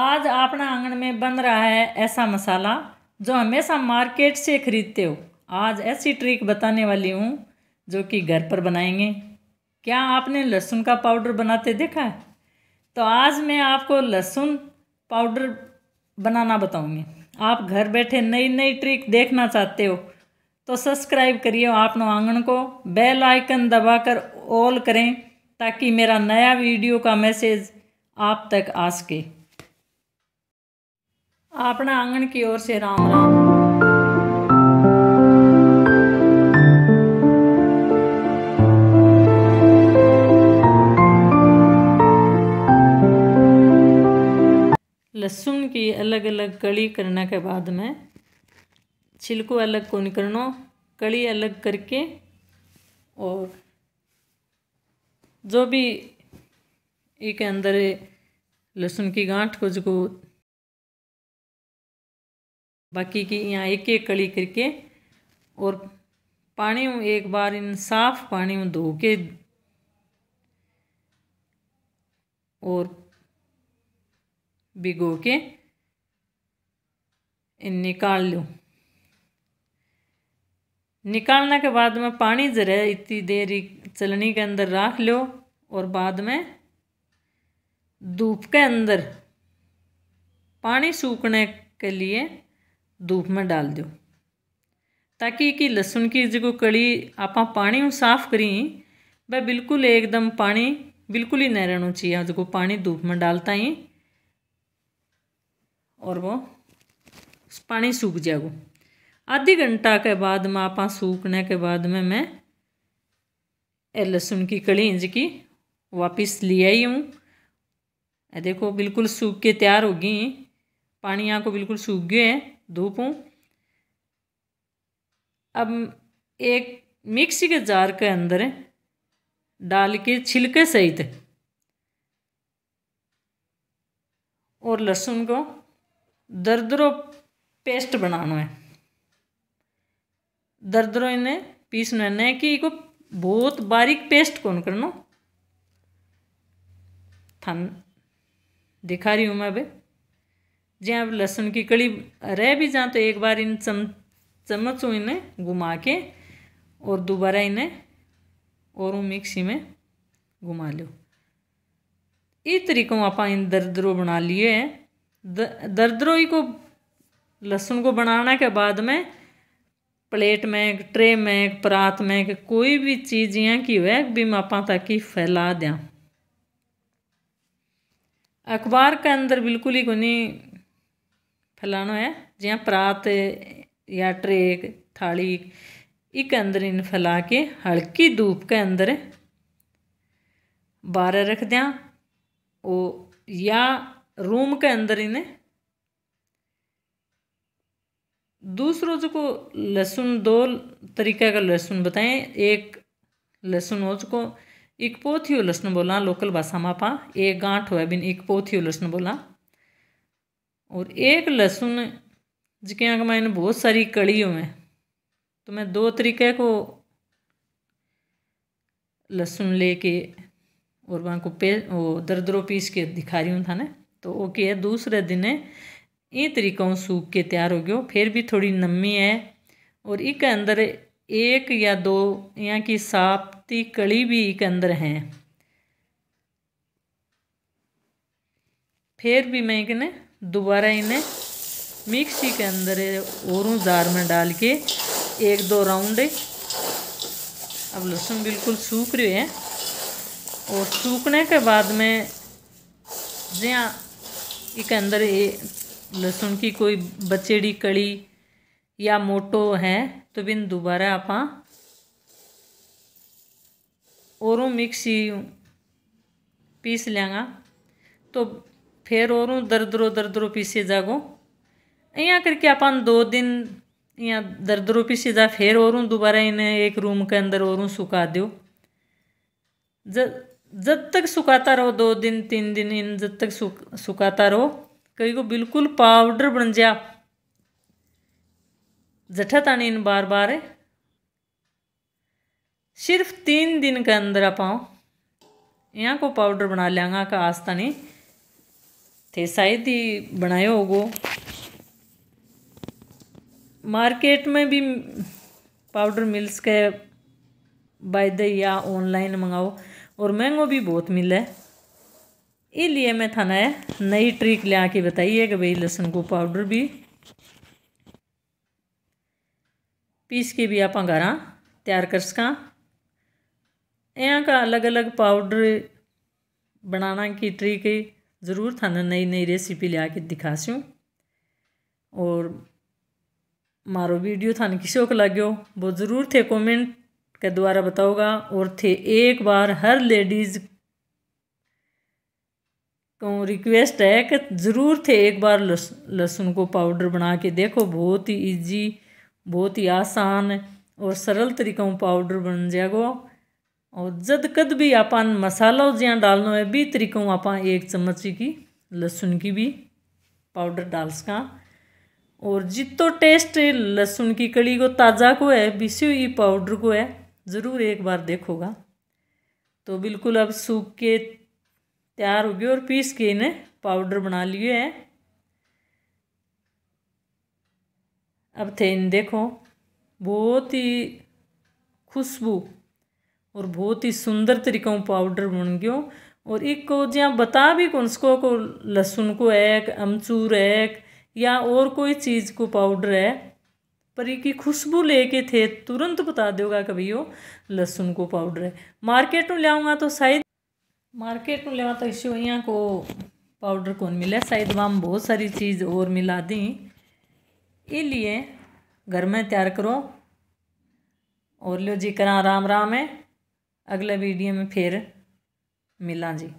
आज अपना आंगन में बन रहा है ऐसा मसाला जो हमेशा मार्केट से ख़रीदते हो आज ऐसी ट्रिक बताने वाली हूँ जो कि घर पर बनाएंगे क्या आपने लहसुन का पाउडर बनाते देखा है तो आज मैं आपको लहसुन पाउडर बनाना बताऊँगी आप घर बैठे नई नई ट्रिक देखना चाहते हो तो सब्सक्राइब करिए आपनों आंगन को बेल आइकन दबाकर ऑल करें ताकि मेरा नया वीडियो का मैसेज आप तक आ सके अपना आंगन की ओर से राम राम लहसुन की अलग अलग कड़ी करने के बाद में छिलको अलग को निकलना कड़ी अलग करके और जो भी एक अंदर लहसुन की गांठ को जो बाकी की यहाँ एक एक कली करके और पानी एक बार इन साफ पानी में धो के और भिगो के इन निकाल लूँ निकालने के बाद में पानी जरा इतनी देर चलनी के अंदर रख लो और बाद में धूप के अंदर पानी सूखने के लिए धूप में डाल दो ताकि कि लहसुन की जो कड़ी आप पानी साफ़ करी वह बिल्कुल एकदम पानी बिल्कुल ही नहीं रहना चाहिए जो पानी धूप में डालता ही और वो पानी सूख जाएगो आधी घंटा के बाद में आप सूखने के बाद में मैं लहसुन की कड़ी इंज की वापिस ले आई हूँ देखो बिल्कुल सूख के तैयार होगी पानी यहाँ को बिल्कुल सूख गए हैं धूपूँ अब एक मिक्सी के जार के अंदर डाल के छिलके सहित और लहसुन को दरदरो पेस्ट बनाना है दरदरो इन्हें पीसना है कि इको बहुत बारीक पेस्ट कौन करना थान दिखा रही हूँ मैं अभी जहाँ लहसुन की कड़ी रह भी जाए तो एक बार इन चम चम्मचों इन्हें घुमा के और दोबारा इन्हें और मिक्सी में घुमा लो इस तरीकों आप इन दरद्रो बना लिए हैं दरद्रो ही को लहसुन को बनाने के बाद में प्लेट में ट्रे में परात में कोई भी चीज़ यहाँ की हुए भी मापा ताकि फैला दें अखबार के अंदर बिल्कुल ही को नहीं फैलाना है जियां परात या ट्रेक थाली एक अंदर इन फैला के हल्की धूप के अंदर बारह रख दें ओ या रूम के अंदर इन्हें दूसरों जो को लहसुन दो तरीका का लहसुन बताएं एक लहसुन हो चुको एक पोथियो लहसुन बोला लोकल भाषा में आप एक गांठ हुआ बिन एक पोथियो लहसुन बोला और एक लहसुन जिकिया का मैंने बहुत सारी कड़ी हुए तो मैं दो तरीके को लहसुन लेके और वहाँ को पे वो दरदरो पीस के दिखा रही हूँ था ना तो वो क्या है दूसरे दिन ये तरीक़ों सूख के तैयार हो गयो फिर भी थोड़ी नमी है और एक अंदर एक या दो यहाँ की साप्ती कड़ी भी एक अंदर हैं फिर भी मैं कहने दोबारा इन्हें मिक्सी के अंदर औरों जार में डाल के एक दो राउंड अब लहसुन बिल्कुल सूख रहे हैं और सूखने के बाद में जहाँ एक अंदर ये लहसुन की कोई बचेड़ी कड़ी या मोटो है तो बिन दोबारा आप और मिक्सी पीस लेंगा तो फिर ફેરોરું દરદરો દરદરો पीसे जागो અહીંયા करके अपन दो दिन यहाँ दरदरो पीसे जा फिर और दोबारा इन्हें एक रूम के अंदर और सुखा दो जब जब तक सुखाता रहो दो दिन तीन दिन इन जब तक सुखाता रहो कई को बिल्कुल पाउडर बन जा जठा तानी इन बार बार है सिर्फ तीन दिन के अंदर आप यहाँ को पाउडर बना लेंगे का आस्ता नहीं તે ही બનાવ્યો गो मार्केट में भी पाउडर मिल्स के बाय द या ऑनलाइन मंगाओ और महंगो भी बहुत मिले इसलिए मैं थाना है नई ट्रिक ले आके बताई है कि भाई लहसुन को पाउडर भी पीस के भी आप घर तैयार कर सका यहाँ का अलग अलग पाउडर बनाना की ट्रिक है ज़रूर थाना नई नई रेसिपी लिया के दिखा सूँ और मारो वीडियो थाने किसी को लगे वो ज़रूर थे कमेंट के द्वारा बताओगा और थे एक बार हर लेडीज़ को रिक्वेस्ट है कि ज़रूर थे एक बार लहसुन को पाउडर बना के देखो बहुत ही इजी बहुत ही आसान और सरल तरीक़ों पाउडर बन जाएगा और जद कद भी अपन मसाला जहाँ डालना है भी तरीकों आप एक चम्मच की लहसुन की भी पाउडर डाल सका और जितो टेस्ट लहसुन की कड़ी को ताज़ा को है बिसी हुई पाउडर को है ज़रूर एक बार देखोगा तो बिल्कुल अब सूख के तैयार हो गए और पीस के इन्हें पाउडर बना लिए है अब थे इन देखो बहुत ही खुशबू और बहुत ही सुंदर तरीका हूँ पाउडर बन गयो और एक को जो बता भी कौन सको को लहसुन को एक अमचूर एक या और कोई चीज़ को पाउडर है पर एक खुशबू लेके थे तुरंत बता दोगा कभी वो लहसुन को पाउडर है मार्केट में लियाँगा तो शायद मार्केट में लिया तो इस को पाउडर कौन मिले शायद वहाँ बहुत सारी चीज़ और मिला दी इसलिए घर में तैयार करो और लो जी करा राम राम है अगले वीडियो में फिर मिला जी